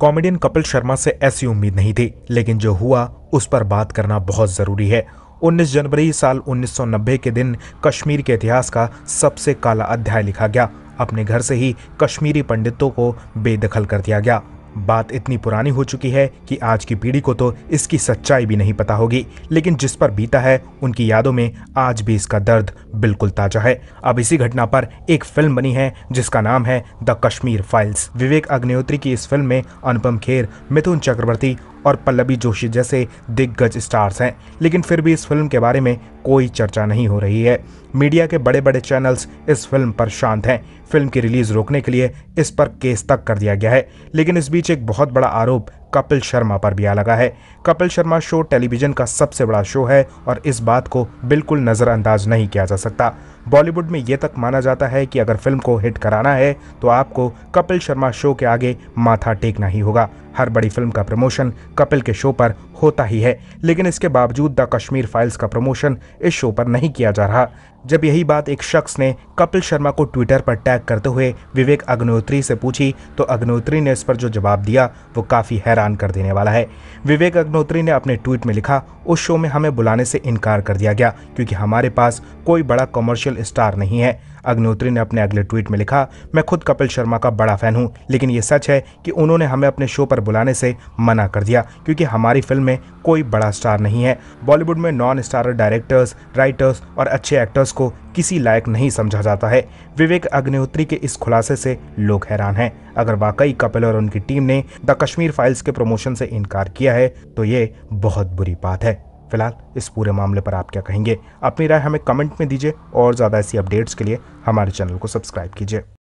comedian Kapil Sharma से ऐसी उम्मीद नहीं थी लेकिन जो हुआ उस पर बात करना बहुत ज़रूरी है 19 जनवरी साल 1990 के दिन कश्मीर के इतिहास का सबसे काला अध्याय लिखा गया अपने घर से ही कश्मीरी पंडितों को बेदखल कर दिया गया बात इतनी पुरानी हो चुकी है कि आज की पीढ़ी को तो इसकी सच्चाई भी नहीं पता होगी लेकिन जिस पर बीता है उनकी यादों में आज भी इसका दर्द बिल्कुल ताजा है अब इसी घटना पर एक फिल्म बनी है जिसका नाम है द कश्मीर फाइल्स विवेक अग्निहोत्री की इस फिल्म में अनुपम खेर मिथुन चक्रवर्ती और पल्लवी जोशी जैसे दिग्गज स्टार्स हैं लेकिन फिर भी इस फिल्म के बारे में कोई चर्चा नहीं हो रही है मीडिया के बड़े बड़े चैनल्स इस फिल्म पर शांत हैं फिल्म की रिलीज रोकने के लिए इस पर केस तक कर दिया गया है लेकिन इस बीच एक बहुत बड़ा आरोप कपिल शर्मा पर भी आ लगा है कपिल शर्मा शो टेलीविजन का सबसे बड़ा शो है और इस बात को बिल्कुल नज़रअंदाज नहीं किया जा सकता बॉलीवुड में ये तक माना जाता है कि अगर फिल्म को हिट कराना है तो आपको कपिल शर्मा शो के आगे माथा टेकना ही होगा हर बड़ी फिल्म का प्रमोशन कपिल के शो पर होता ही है लेकिन इसके बावजूद द कश्मीर फाइल्स का प्रमोशन इस शो पर नहीं किया जा रहा जब यही बात एक शख्स ने कपिल शर्मा को ट्विटर पर टैग करते हुए विवेक अग्नोत्री से पूछी तो अग्नोत्री ने इस पर जो जवाब दिया वो काफ़ी हैरान कर देने वाला है विवेक अग्नोत्री ने अपने ट्वीट में लिखा उस शो में हमें बुलाने से इनकार कर दिया गया क्योंकि हमारे पास कोई बड़ा कॉमर्शियल स्टार नहीं है अग्निहोत्री ने अपने अगले ट्वीट में लिखा मैं खुद कपिल शर्मा का बड़ा फ़ैन हूँ लेकिन ये सच है कि उन्होंने हमें अपने शो पर बुलाने से मना कर दिया क्योंकि हमारी फिल्म में कोई बड़ा स्टार नहीं है बॉलीवुड में नॉन स्टार डायरेक्टर्स राइटर्स और अच्छे एक्टर्स को किसी लायक नहीं समझा जाता है विवेक अग्निहोत्री के इस खुलासे से लोग हैरान हैं अगर वाकई कपिल और उनकी टीम ने द कश्मीर फाइल्स के प्रमोशन से इनकार किया है तो ये बहुत बुरी बात है फिलहाल इस पूरे मामले पर आप क्या कहेंगे अपनी राय हमें कमेंट में दीजिए और ज़्यादा ऐसी अपडेट्स के लिए हमारे चैनल को सब्सक्राइब कीजिए